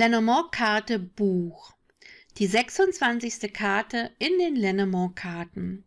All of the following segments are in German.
Lenormand-Karte Buch. Die 26. Karte in den Lenormand-Karten.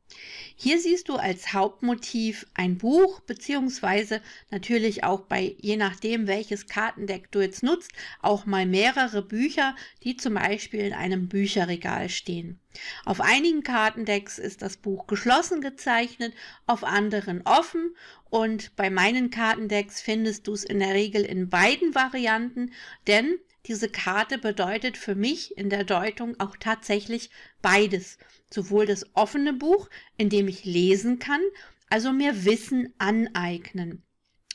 Hier siehst du als Hauptmotiv ein Buch, beziehungsweise natürlich auch bei, je nachdem welches Kartendeck du jetzt nutzt, auch mal mehrere Bücher, die zum Beispiel in einem Bücherregal stehen. Auf einigen Kartendecks ist das Buch geschlossen gezeichnet, auf anderen offen und bei meinen Kartendecks findest du es in der Regel in beiden Varianten, denn diese Karte bedeutet für mich in der Deutung auch tatsächlich beides. Sowohl das offene Buch, in dem ich lesen kann, also mir Wissen aneignen.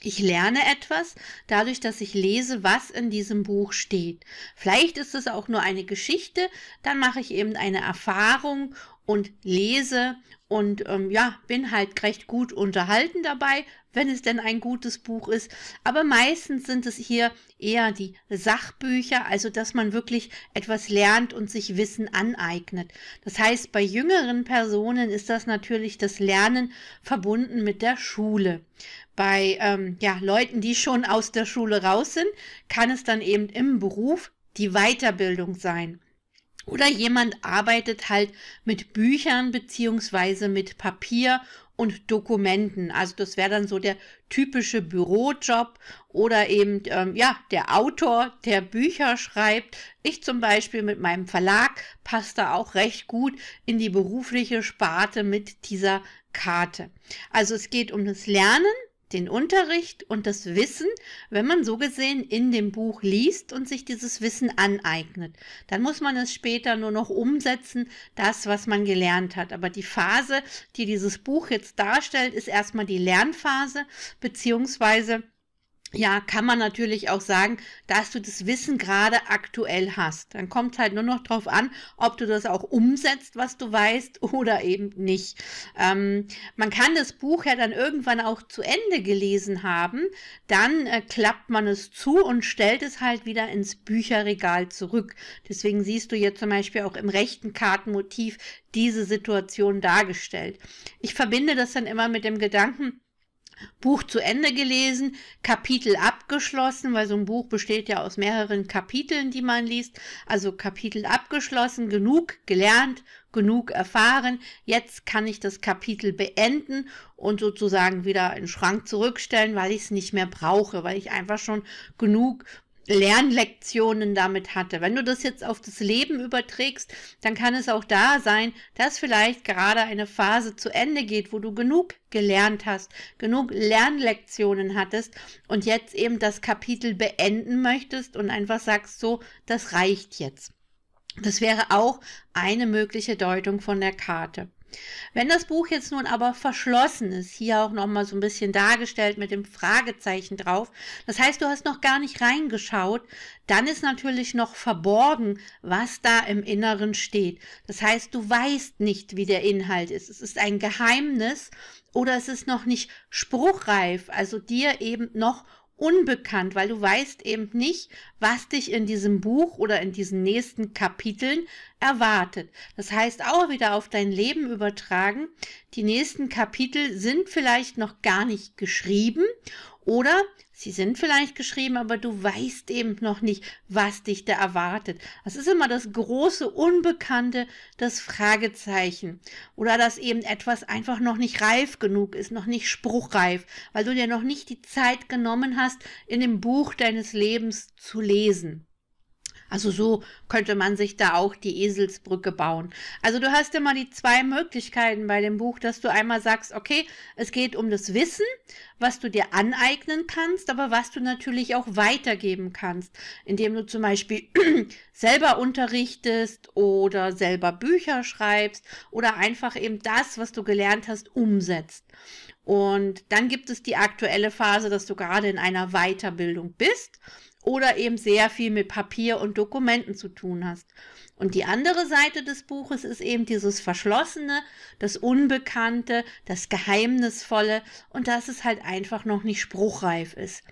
Ich lerne etwas dadurch, dass ich lese, was in diesem Buch steht. Vielleicht ist es auch nur eine Geschichte, dann mache ich eben eine Erfahrung und lese und ähm, ja, bin halt recht gut unterhalten dabei, wenn es denn ein gutes Buch ist. Aber meistens sind es hier eher die Sachbücher, also dass man wirklich etwas lernt und sich Wissen aneignet. Das heißt, bei jüngeren Personen ist das natürlich das Lernen verbunden mit der Schule. Bei ähm, ja, Leuten, die schon aus der Schule raus sind, kann es dann eben im Beruf die Weiterbildung sein. Oder jemand arbeitet halt mit Büchern beziehungsweise mit Papier und Dokumenten. Also das wäre dann so der typische Bürojob oder eben ähm, ja der Autor, der Bücher schreibt. Ich zum Beispiel mit meinem Verlag passt da auch recht gut in die berufliche Sparte mit dieser Karte. Also es geht um das Lernen den Unterricht und das Wissen, wenn man so gesehen in dem Buch liest und sich dieses Wissen aneignet. Dann muss man es später nur noch umsetzen, das, was man gelernt hat. Aber die Phase, die dieses Buch jetzt darstellt, ist erstmal die Lernphase, beziehungsweise ja, kann man natürlich auch sagen, dass du das Wissen gerade aktuell hast. Dann kommt halt nur noch drauf an, ob du das auch umsetzt, was du weißt, oder eben nicht. Ähm, man kann das Buch ja dann irgendwann auch zu Ende gelesen haben. Dann äh, klappt man es zu und stellt es halt wieder ins Bücherregal zurück. Deswegen siehst du hier zum Beispiel auch im rechten Kartenmotiv diese Situation dargestellt. Ich verbinde das dann immer mit dem Gedanken, Buch zu Ende gelesen, Kapitel abgeschlossen, weil so ein Buch besteht ja aus mehreren Kapiteln, die man liest. Also Kapitel abgeschlossen, genug gelernt, genug erfahren. Jetzt kann ich das Kapitel beenden und sozusagen wieder in den Schrank zurückstellen, weil ich es nicht mehr brauche, weil ich einfach schon genug Lernlektionen damit hatte. Wenn du das jetzt auf das Leben überträgst, dann kann es auch da sein, dass vielleicht gerade eine Phase zu Ende geht, wo du genug gelernt hast, genug Lernlektionen hattest und jetzt eben das Kapitel beenden möchtest und einfach sagst so, das reicht jetzt. Das wäre auch eine mögliche Deutung von der Karte. Wenn das Buch jetzt nun aber verschlossen ist, hier auch nochmal so ein bisschen dargestellt mit dem Fragezeichen drauf, das heißt, du hast noch gar nicht reingeschaut, dann ist natürlich noch verborgen, was da im Inneren steht. Das heißt, du weißt nicht, wie der Inhalt ist. Es ist ein Geheimnis oder es ist noch nicht spruchreif, also dir eben noch unbekannt, weil du weißt eben nicht, was dich in diesem Buch oder in diesen nächsten Kapiteln erwartet. Das heißt auch wieder auf dein Leben übertragen, die nächsten Kapitel sind vielleicht noch gar nicht geschrieben oder sie sind vielleicht geschrieben, aber du weißt eben noch nicht, was dich da erwartet. Das ist immer das große Unbekannte, das Fragezeichen. Oder dass eben etwas einfach noch nicht reif genug ist, noch nicht spruchreif, weil du dir noch nicht die Zeit genommen hast, in dem Buch deines Lebens zu lesen. Also so könnte man sich da auch die Eselsbrücke bauen. Also du hast immer die zwei Möglichkeiten bei dem Buch, dass du einmal sagst, okay, es geht um das Wissen, was du dir aneignen kannst, aber was du natürlich auch weitergeben kannst, indem du zum Beispiel selber unterrichtest oder selber Bücher schreibst oder einfach eben das, was du gelernt hast, umsetzt. Und dann gibt es die aktuelle Phase, dass du gerade in einer Weiterbildung bist oder eben sehr viel mit Papier und Dokumenten zu tun hast. Und die andere Seite des Buches ist eben dieses Verschlossene, das Unbekannte, das Geheimnisvolle und dass es halt einfach noch nicht spruchreif ist.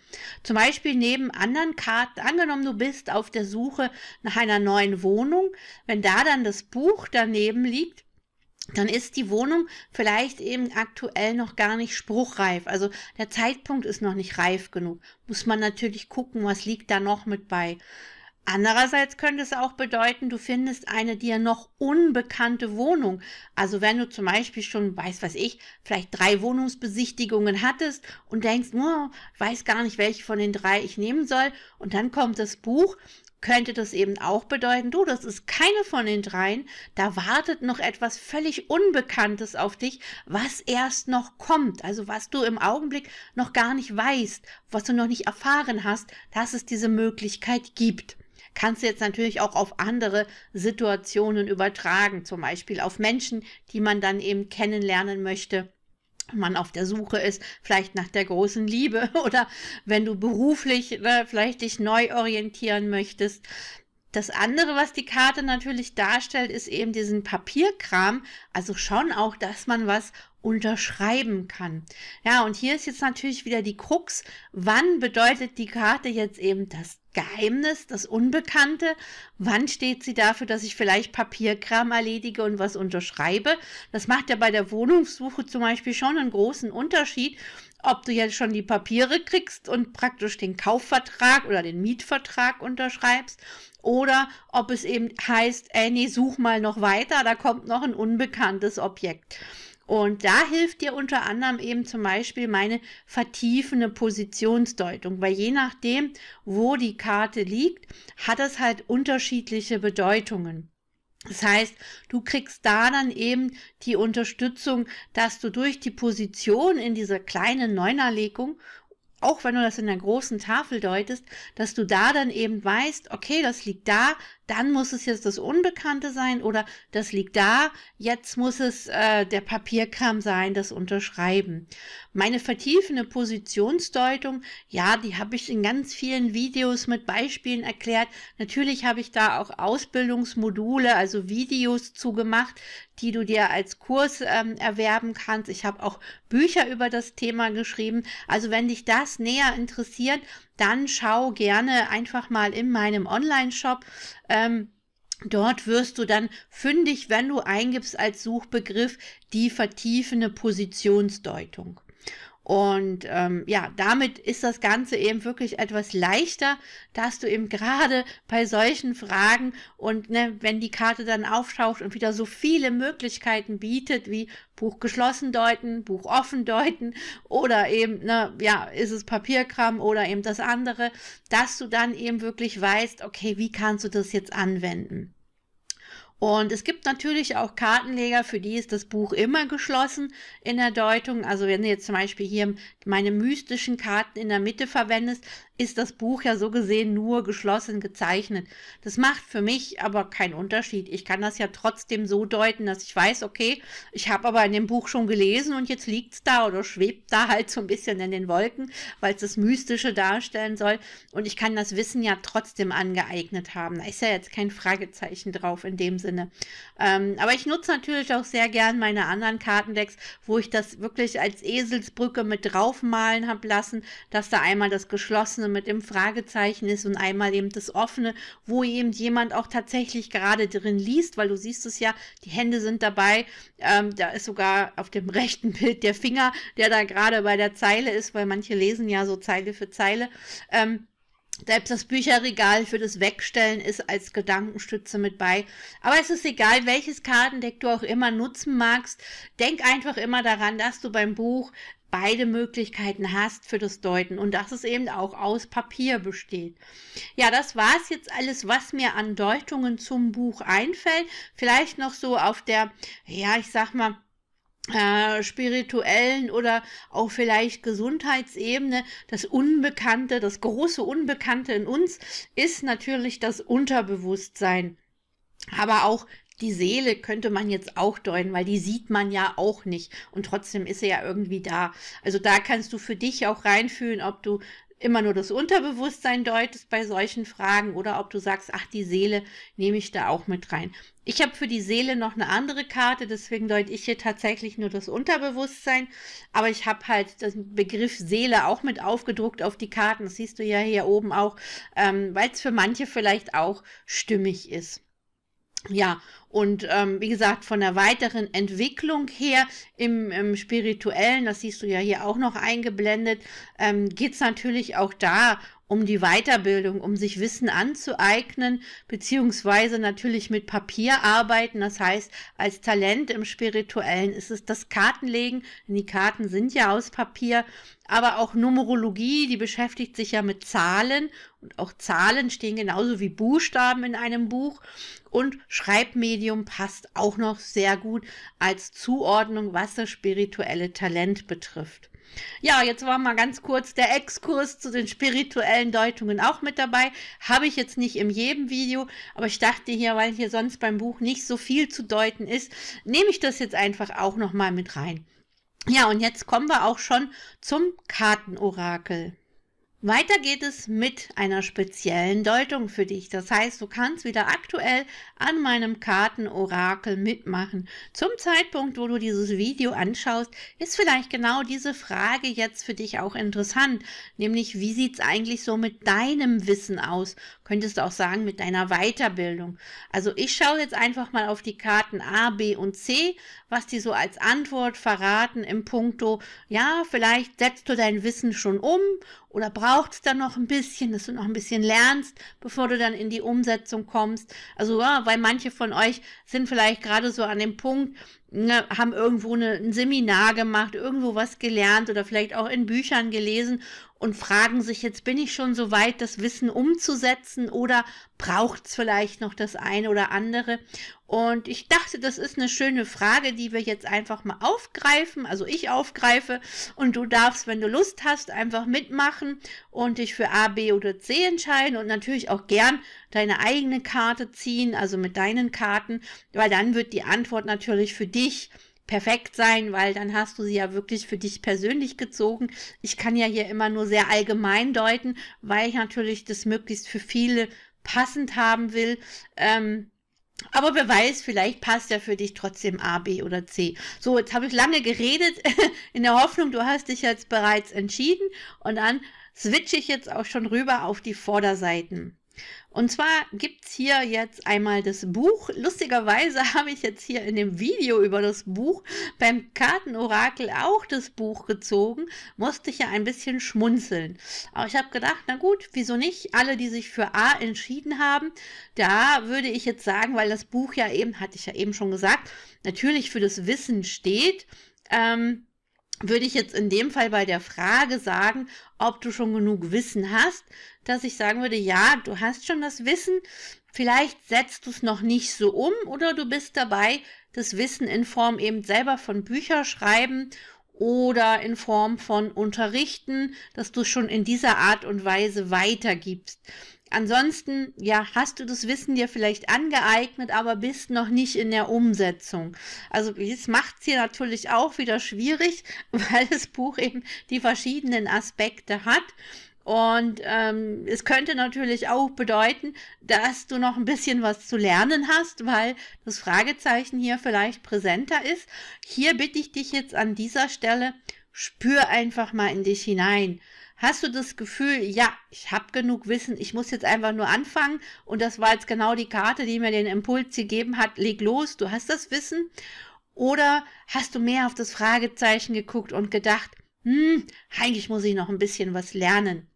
Zum Beispiel neben anderen Karten, angenommen du bist auf der Suche nach einer neuen Wohnung, wenn da dann das Buch daneben liegt, dann ist die Wohnung vielleicht eben aktuell noch gar nicht spruchreif. Also der Zeitpunkt ist noch nicht reif genug. Muss man natürlich gucken, was liegt da noch mit bei. Andererseits könnte es auch bedeuten, du findest eine dir noch unbekannte Wohnung. Also wenn du zum Beispiel schon, weiß was ich, vielleicht drei Wohnungsbesichtigungen hattest und denkst, oh, weiß gar nicht, welche von den drei ich nehmen soll. Und dann kommt das Buch könnte das eben auch bedeuten, du, das ist keine von den dreien, da wartet noch etwas völlig Unbekanntes auf dich, was erst noch kommt, also was du im Augenblick noch gar nicht weißt, was du noch nicht erfahren hast, dass es diese Möglichkeit gibt kannst du jetzt natürlich auch auf andere Situationen übertragen, zum Beispiel auf Menschen, die man dann eben kennenlernen möchte man auf der Suche ist, vielleicht nach der großen Liebe oder wenn du beruflich ne, vielleicht dich neu orientieren möchtest. Das andere, was die Karte natürlich darstellt, ist eben diesen Papierkram, also schon auch, dass man was unterschreiben kann. Ja, und hier ist jetzt natürlich wieder die Krux, wann bedeutet die Karte jetzt eben das Geheimnis, das Unbekannte? Wann steht sie dafür, dass ich vielleicht Papierkram erledige und was unterschreibe? Das macht ja bei der Wohnungssuche zum Beispiel schon einen großen Unterschied, ob du jetzt schon die Papiere kriegst und praktisch den Kaufvertrag oder den Mietvertrag unterschreibst oder ob es eben heißt, ey, nee, such mal noch weiter, da kommt noch ein unbekanntes Objekt. Und da hilft dir unter anderem eben zum Beispiel meine vertiefende Positionsdeutung, weil je nachdem, wo die Karte liegt, hat es halt unterschiedliche Bedeutungen. Das heißt, du kriegst da dann eben die Unterstützung, dass du durch die Position in dieser kleinen Neunerlegung auch wenn du das in der großen Tafel deutest, dass du da dann eben weißt, okay, das liegt da, dann muss es jetzt das Unbekannte sein oder das liegt da, jetzt muss es äh, der Papierkram sein, das Unterschreiben. Meine vertiefende Positionsdeutung, ja, die habe ich in ganz vielen Videos mit Beispielen erklärt. Natürlich habe ich da auch Ausbildungsmodule, also Videos zugemacht, die du dir als Kurs ähm, erwerben kannst. Ich habe auch Bücher über das Thema geschrieben. Also wenn dich das näher interessiert, dann schau gerne einfach mal in meinem Online-Shop. Ähm, Dort wirst du dann fündig, wenn du eingibst als Suchbegriff die vertiefende Positionsdeutung. Und ähm, ja, damit ist das Ganze eben wirklich etwas leichter, dass du eben gerade bei solchen Fragen und ne, wenn die Karte dann auftaucht und wieder so viele Möglichkeiten bietet, wie Buch geschlossen deuten, Buch offen deuten oder eben, ne, ja, ist es Papierkram oder eben das andere, dass du dann eben wirklich weißt, okay, wie kannst du das jetzt anwenden? Und es gibt natürlich auch Kartenleger, für die ist das Buch immer geschlossen in der Deutung. Also wenn du jetzt zum Beispiel hier meine mystischen Karten in der Mitte verwendest, ist das Buch ja so gesehen nur geschlossen gezeichnet. Das macht für mich aber keinen Unterschied. Ich kann das ja trotzdem so deuten, dass ich weiß, okay, ich habe aber in dem Buch schon gelesen und jetzt liegt es da oder schwebt da halt so ein bisschen in den Wolken, weil es das Mystische darstellen soll. Und ich kann das Wissen ja trotzdem angeeignet haben. Da ist ja jetzt kein Fragezeichen drauf in dem Sinne. Sinne. Ähm, aber ich nutze natürlich auch sehr gern meine anderen Kartendecks, wo ich das wirklich als Eselsbrücke mit draufmalen habe lassen, dass da einmal das Geschlossene mit dem Fragezeichen ist und einmal eben das Offene, wo eben jemand auch tatsächlich gerade drin liest, weil du siehst es ja, die Hände sind dabei, ähm, da ist sogar auf dem rechten Bild der Finger, der da gerade bei der Zeile ist, weil manche lesen ja so Zeile für Zeile. Ähm, selbst das Bücherregal für das Wegstellen ist als Gedankenstütze mit bei. Aber es ist egal, welches Kartendeck du auch immer nutzen magst. Denk einfach immer daran, dass du beim Buch beide Möglichkeiten hast für das Deuten und dass es eben auch aus Papier besteht. Ja, das war es jetzt alles, was mir an Deutungen zum Buch einfällt. Vielleicht noch so auf der, ja, ich sag mal, äh, spirituellen oder auch vielleicht Gesundheitsebene, das Unbekannte, das große Unbekannte in uns ist natürlich das Unterbewusstsein. Aber auch die Seele könnte man jetzt auch deuten, weil die sieht man ja auch nicht und trotzdem ist sie ja irgendwie da. Also da kannst du für dich auch reinfühlen, ob du immer nur das Unterbewusstsein deutest bei solchen Fragen oder ob du sagst, ach, die Seele nehme ich da auch mit rein. Ich habe für die Seele noch eine andere Karte, deswegen deute ich hier tatsächlich nur das Unterbewusstsein, aber ich habe halt den Begriff Seele auch mit aufgedruckt auf die Karten, das siehst du ja hier oben auch, ähm, weil es für manche vielleicht auch stimmig ist. Ja, und ähm, wie gesagt, von der weiteren Entwicklung her im, im Spirituellen, das siehst du ja hier auch noch eingeblendet, ähm, geht es natürlich auch da um die Weiterbildung, um sich Wissen anzueignen, beziehungsweise natürlich mit Papier arbeiten. Das heißt, als Talent im Spirituellen ist es das Kartenlegen. denn Die Karten sind ja aus Papier, aber auch Numerologie, die beschäftigt sich ja mit Zahlen und auch Zahlen stehen genauso wie Buchstaben in einem Buch und Schreibmedium passt auch noch sehr gut als Zuordnung, was das spirituelle Talent betrifft. Ja, jetzt war mal ganz kurz der Exkurs zu den spirituellen Deutungen auch mit dabei. Habe ich jetzt nicht in jedem Video, aber ich dachte hier, weil hier sonst beim Buch nicht so viel zu deuten ist, nehme ich das jetzt einfach auch nochmal mit rein. Ja, und jetzt kommen wir auch schon zum Kartenorakel. Weiter geht es mit einer speziellen Deutung für dich. Das heißt, du kannst wieder aktuell an meinem Kartenorakel mitmachen. Zum Zeitpunkt, wo du dieses Video anschaust, ist vielleicht genau diese Frage jetzt für dich auch interessant. Nämlich, wie sieht es eigentlich so mit deinem Wissen aus? Könntest du auch sagen, mit deiner Weiterbildung. Also ich schaue jetzt einfach mal auf die Karten A, B und C, was die so als Antwort verraten im Punkto, ja, vielleicht setzt du dein Wissen schon um oder braucht es dann noch ein bisschen, dass du noch ein bisschen lernst, bevor du dann in die Umsetzung kommst. Also ja, ah, weil manche von euch sind vielleicht gerade so an dem Punkt, ne, haben irgendwo eine, ein Seminar gemacht, irgendwo was gelernt oder vielleicht auch in Büchern gelesen und fragen sich, jetzt bin ich schon so weit, das Wissen umzusetzen oder braucht es vielleicht noch das eine oder andere? Und ich dachte, das ist eine schöne Frage, die wir jetzt einfach mal aufgreifen, also ich aufgreife und du darfst, wenn du Lust hast, einfach mitmachen und dich für A, B oder C entscheiden und natürlich auch gern deine eigene Karte ziehen, also mit deinen Karten, weil dann wird die Antwort natürlich für dich perfekt sein, weil dann hast du sie ja wirklich für dich persönlich gezogen. Ich kann ja hier immer nur sehr allgemein deuten, weil ich natürlich das möglichst für viele passend haben will. Ähm, aber wer weiß, vielleicht passt ja für dich trotzdem A, B oder C. So, jetzt habe ich lange geredet, in der Hoffnung, du hast dich jetzt bereits entschieden. Und dann switche ich jetzt auch schon rüber auf die Vorderseiten. Und zwar gibt es hier jetzt einmal das Buch. Lustigerweise habe ich jetzt hier in dem Video über das Buch beim Kartenorakel auch das Buch gezogen, musste ich ja ein bisschen schmunzeln. Aber ich habe gedacht, na gut, wieso nicht? Alle, die sich für A entschieden haben, da würde ich jetzt sagen, weil das Buch ja eben, hatte ich ja eben schon gesagt, natürlich für das Wissen steht. Ähm, würde ich jetzt in dem Fall bei der Frage sagen, ob du schon genug Wissen hast, dass ich sagen würde, ja, du hast schon das Wissen, vielleicht setzt du es noch nicht so um oder du bist dabei, das Wissen in Form eben selber von Bücher schreiben oder in Form von Unterrichten, dass du schon in dieser Art und Weise weitergibst. Ansonsten, ja, hast du das Wissen dir vielleicht angeeignet, aber bist noch nicht in der Umsetzung. Also, es macht es hier natürlich auch wieder schwierig, weil das Buch eben die verschiedenen Aspekte hat. Und ähm, es könnte natürlich auch bedeuten, dass du noch ein bisschen was zu lernen hast, weil das Fragezeichen hier vielleicht präsenter ist. Hier bitte ich dich jetzt an dieser Stelle, spür einfach mal in dich hinein. Hast du das Gefühl, ja, ich habe genug Wissen, ich muss jetzt einfach nur anfangen und das war jetzt genau die Karte, die mir den Impuls gegeben hat, leg los, du hast das Wissen? Oder hast du mehr auf das Fragezeichen geguckt und gedacht, hm, eigentlich muss ich noch ein bisschen was lernen?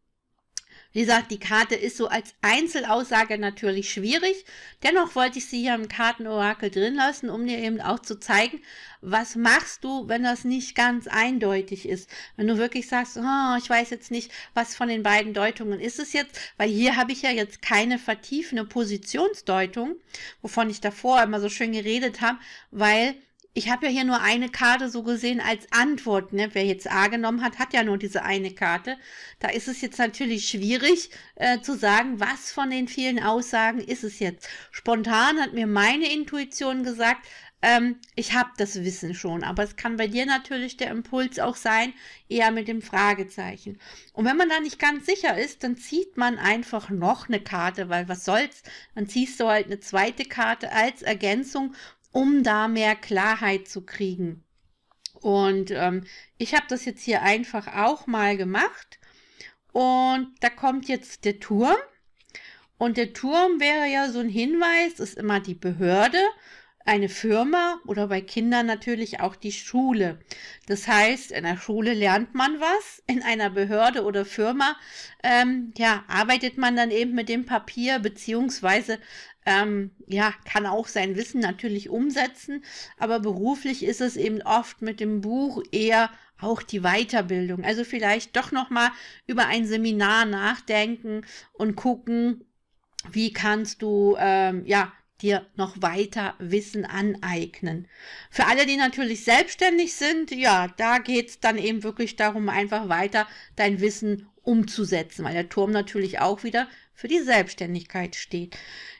Wie gesagt, die Karte ist so als Einzelaussage natürlich schwierig. Dennoch wollte ich sie hier im Kartenorakel drin lassen, um dir eben auch zu zeigen, was machst du, wenn das nicht ganz eindeutig ist. Wenn du wirklich sagst, oh, ich weiß jetzt nicht, was von den beiden Deutungen ist es jetzt, weil hier habe ich ja jetzt keine vertiefende Positionsdeutung, wovon ich davor immer so schön geredet habe, weil ich habe ja hier nur eine Karte so gesehen als Antwort. Ne? Wer jetzt A genommen hat, hat ja nur diese eine Karte. Da ist es jetzt natürlich schwierig äh, zu sagen, was von den vielen Aussagen ist es jetzt. Spontan hat mir meine Intuition gesagt, ähm, ich habe das Wissen schon, aber es kann bei dir natürlich der Impuls auch sein, eher mit dem Fragezeichen. Und wenn man da nicht ganz sicher ist, dann zieht man einfach noch eine Karte, weil was soll's? Dann ziehst du halt eine zweite Karte als Ergänzung, um da mehr Klarheit zu kriegen. Und ähm, ich habe das jetzt hier einfach auch mal gemacht. Und da kommt jetzt der Turm. Und der Turm wäre ja so ein Hinweis, ist immer die Behörde eine Firma oder bei Kindern natürlich auch die Schule. Das heißt, in der Schule lernt man was, in einer Behörde oder Firma, ähm, ja, arbeitet man dann eben mit dem Papier, beziehungsweise, ähm, ja, kann auch sein Wissen natürlich umsetzen, aber beruflich ist es eben oft mit dem Buch eher auch die Weiterbildung. Also vielleicht doch nochmal über ein Seminar nachdenken und gucken, wie kannst du, ähm, ja, dir noch weiter Wissen aneignen. Für alle, die natürlich selbstständig sind, ja, da geht es dann eben wirklich darum, einfach weiter dein Wissen umzusetzen, weil der Turm natürlich auch wieder für die Selbstständigkeit steht.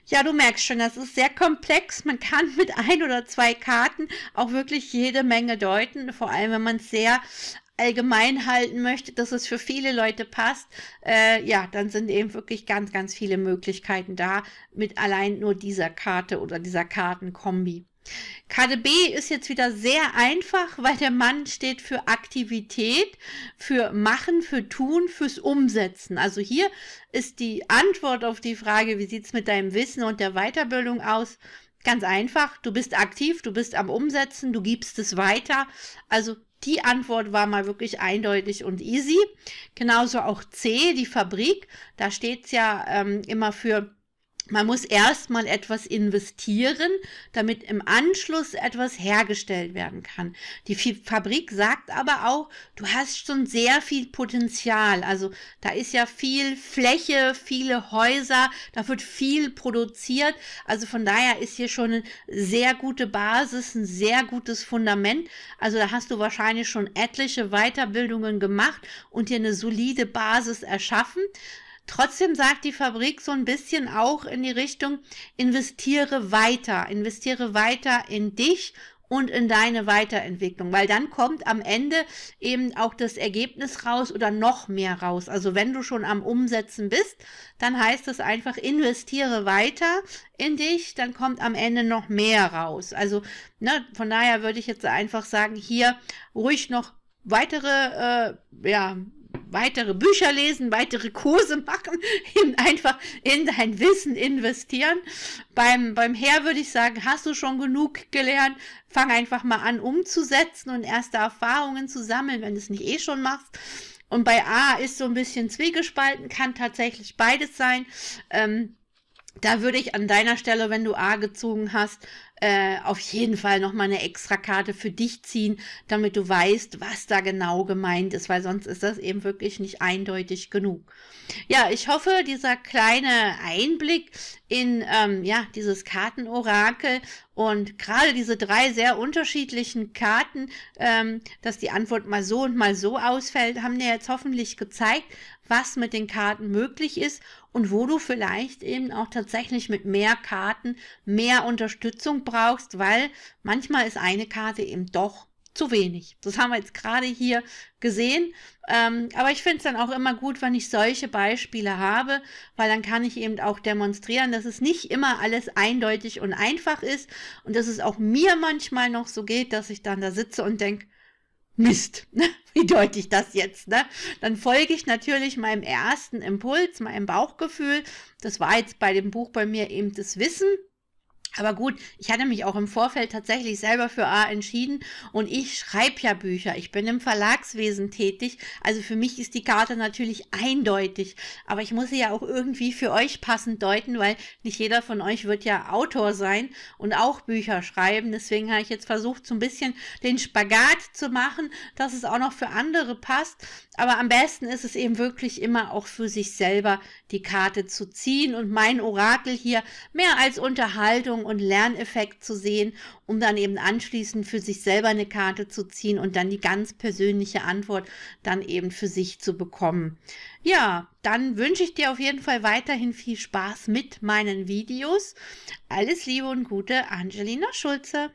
Ja, du merkst schon, das ist sehr komplex. Man kann mit ein oder zwei Karten auch wirklich jede Menge deuten, vor allem wenn man es sehr allgemein halten möchte, dass es für viele Leute passt, äh, ja, dann sind eben wirklich ganz, ganz viele Möglichkeiten da mit allein nur dieser Karte oder dieser Kartenkombi. Karte B ist jetzt wieder sehr einfach, weil der Mann steht für Aktivität, für Machen, für Tun, fürs Umsetzen. Also hier ist die Antwort auf die Frage, wie sieht es mit deinem Wissen und der Weiterbildung aus? Ganz einfach, du bist aktiv, du bist am Umsetzen, du gibst es weiter. Also die Antwort war mal wirklich eindeutig und easy. Genauso auch C, die Fabrik. Da steht es ja ähm, immer für man muss erstmal etwas investieren, damit im Anschluss etwas hergestellt werden kann. Die Fabrik sagt aber auch, du hast schon sehr viel Potenzial. Also da ist ja viel Fläche, viele Häuser, da wird viel produziert. Also von daher ist hier schon eine sehr gute Basis, ein sehr gutes Fundament. Also da hast du wahrscheinlich schon etliche Weiterbildungen gemacht und dir eine solide Basis erschaffen. Trotzdem sagt die Fabrik so ein bisschen auch in die Richtung, investiere weiter, investiere weiter in dich und in deine Weiterentwicklung, weil dann kommt am Ende eben auch das Ergebnis raus oder noch mehr raus. Also wenn du schon am Umsetzen bist, dann heißt es einfach, investiere weiter in dich, dann kommt am Ende noch mehr raus. Also ne, von daher würde ich jetzt einfach sagen, hier ruhig noch weitere äh, ja, weitere Bücher lesen, weitere Kurse machen, in einfach in dein Wissen investieren. Beim, beim Herr würde ich sagen, hast du schon genug gelernt, fang einfach mal an umzusetzen und erste Erfahrungen zu sammeln, wenn du es nicht eh schon machst. Und bei A ist so ein bisschen zwiegespalten, kann tatsächlich beides sein. Ähm, da würde ich an deiner Stelle, wenn du A gezogen hast, äh, auf jeden Fall nochmal eine extra Karte für dich ziehen, damit du weißt, was da genau gemeint ist, weil sonst ist das eben wirklich nicht eindeutig genug. Ja, ich hoffe, dieser kleine Einblick in ähm, ja, dieses Kartenorakel und gerade diese drei sehr unterschiedlichen Karten, ähm, dass die Antwort mal so und mal so ausfällt, haben dir jetzt hoffentlich gezeigt, was mit den Karten möglich ist und wo du vielleicht eben auch tatsächlich mit mehr Karten mehr Unterstützung brauchst, weil manchmal ist eine Karte eben doch zu wenig. Das haben wir jetzt gerade hier gesehen. Ähm, aber ich finde es dann auch immer gut, wenn ich solche Beispiele habe, weil dann kann ich eben auch demonstrieren, dass es nicht immer alles eindeutig und einfach ist und dass es auch mir manchmal noch so geht, dass ich dann da sitze und denke, Mist, wie deute ich das jetzt? Ne? Dann folge ich natürlich meinem ersten Impuls, meinem Bauchgefühl. Das war jetzt bei dem Buch bei mir eben das Wissen, aber gut, ich hatte mich auch im Vorfeld tatsächlich selber für A entschieden und ich schreibe ja Bücher. Ich bin im Verlagswesen tätig. Also für mich ist die Karte natürlich eindeutig. Aber ich muss sie ja auch irgendwie für euch passend deuten, weil nicht jeder von euch wird ja Autor sein und auch Bücher schreiben. Deswegen habe ich jetzt versucht, so ein bisschen den Spagat zu machen, dass es auch noch für andere passt. Aber am besten ist es eben wirklich immer auch für sich selber die Karte zu ziehen und mein Orakel hier mehr als Unterhaltung Erfahrung und Lerneffekt zu sehen, um dann eben anschließend für sich selber eine Karte zu ziehen und dann die ganz persönliche Antwort dann eben für sich zu bekommen. Ja, dann wünsche ich dir auf jeden Fall weiterhin viel Spaß mit meinen Videos. Alles Liebe und Gute, Angelina Schulze.